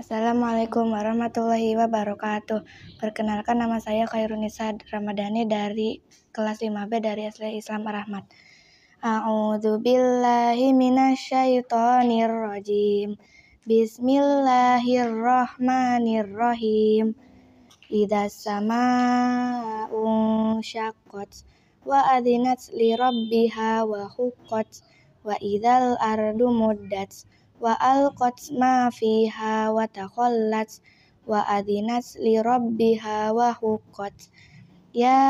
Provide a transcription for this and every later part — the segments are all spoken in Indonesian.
Assalamualaikum warahmatullahi wabarakatuh. Perkenalkan nama saya Khairunisa Ramadhani dari kelas 5B dari SD Islam Rahmat. A'udzu billahi minasyaitonir rajim. Bismillahirrahmanirrahim. Idza samaa'u syaqqat wa adinat li rabbiha wa huqqat wa idzal ardu muddat wa alqat ma fiha wa takhallat wa adinat li rabbiha wa huqat ya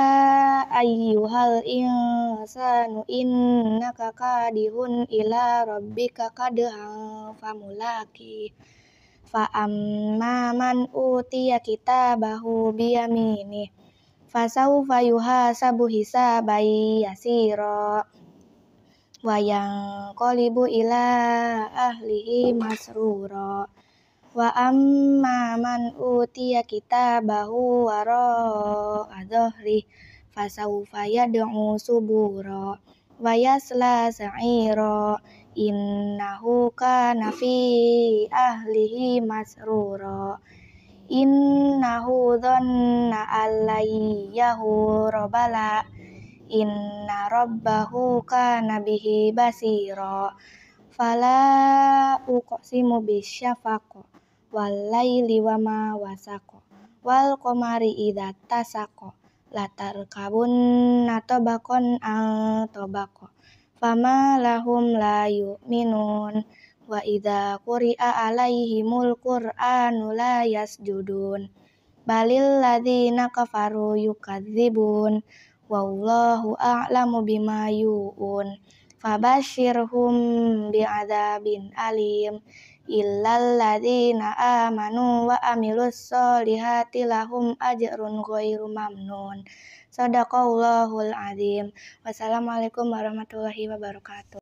ayyuhal insanu innaka kadihun ila rabbika kadhan famulaki fa amma man utiya kitabahu fa fasawfa yuhasabu hisabai yasira wayang kolibu ila ahlihi masruro wa amma man utiya kitabahu wara adhri fasawfa yad'u suburo wa yasla sa'iro innahu kana fi ahlihi masruro innahu dhanna allayyahu robala inna rabbahu kana bihi basira fala uqsimu bisyafaq wal laili wama wasaqo wal qamari idza tasaqo latar kabun natobakon al tobako fama lahum la yu'minun wa idza quri'a alaihimul qur'anu la yasjudun balil ladzina kafaru yukadzibun wallahu a'lamu bima yu'un fabashirhum bi'adzabin alim illal ladzina amanu wa amilus solihati lahum ajrun ghairu mamnun sadaqallahul azim wassalamualaikum warahmatullahi wabarakatuh